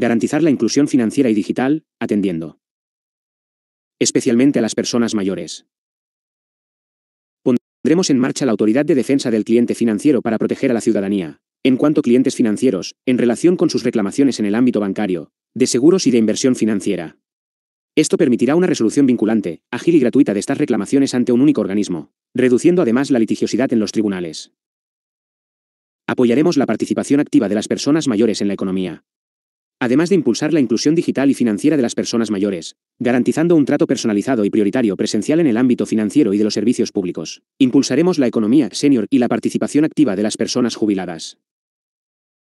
Garantizar la inclusión financiera y digital, atendiendo. Especialmente a las personas mayores. Pondremos en marcha la Autoridad de Defensa del Cliente Financiero para proteger a la ciudadanía, en cuanto clientes financieros, en relación con sus reclamaciones en el ámbito bancario, de seguros y de inversión financiera. Esto permitirá una resolución vinculante, ágil y gratuita de estas reclamaciones ante un único organismo, reduciendo además la litigiosidad en los tribunales. Apoyaremos la participación activa de las personas mayores en la economía, además de impulsar la inclusión digital y financiera de las personas mayores, garantizando un trato personalizado y prioritario presencial en el ámbito financiero y de los servicios públicos. Impulsaremos la economía senior y la participación activa de las personas jubiladas.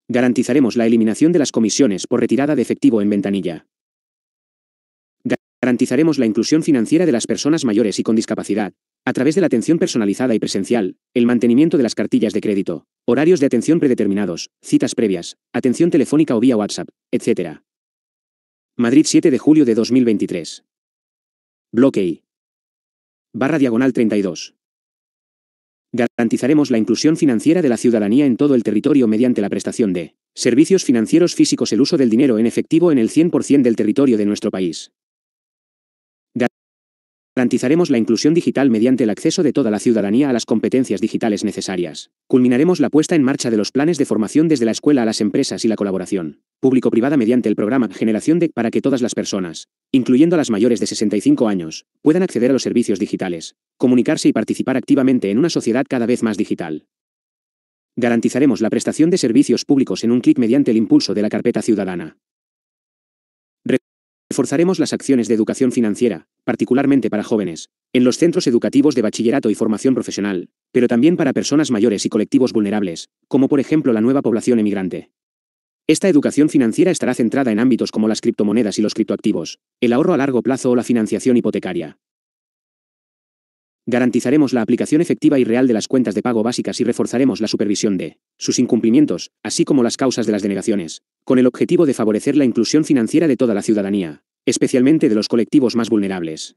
Garantizaremos la eliminación de las comisiones por retirada de efectivo en ventanilla. Garantizaremos la inclusión financiera de las personas mayores y con discapacidad, a través de la atención personalizada y presencial, el mantenimiento de las cartillas de crédito, horarios de atención predeterminados, citas previas, atención telefónica o vía WhatsApp, etc. Madrid 7 de julio de 2023. Bloque Barra diagonal 32. Garantizaremos la inclusión financiera de la ciudadanía en todo el territorio mediante la prestación de servicios financieros físicos, el uso del dinero en efectivo en el 100% del territorio de nuestro país, Garantizaremos la inclusión digital mediante el acceso de toda la ciudadanía a las competencias digitales necesarias. Culminaremos la puesta en marcha de los planes de formación desde la escuela a las empresas y la colaboración público-privada mediante el programa Generación DEC para que todas las personas, incluyendo a las mayores de 65 años, puedan acceder a los servicios digitales, comunicarse y participar activamente en una sociedad cada vez más digital. Garantizaremos la prestación de servicios públicos en un clic mediante el impulso de la carpeta ciudadana. Reforzaremos las acciones de educación financiera, particularmente para jóvenes, en los centros educativos de bachillerato y formación profesional, pero también para personas mayores y colectivos vulnerables, como por ejemplo la nueva población emigrante. Esta educación financiera estará centrada en ámbitos como las criptomonedas y los criptoactivos, el ahorro a largo plazo o la financiación hipotecaria. Garantizaremos la aplicación efectiva y real de las cuentas de pago básicas y reforzaremos la supervisión de sus incumplimientos, así como las causas de las denegaciones, con el objetivo de favorecer la inclusión financiera de toda la ciudadanía, especialmente de los colectivos más vulnerables.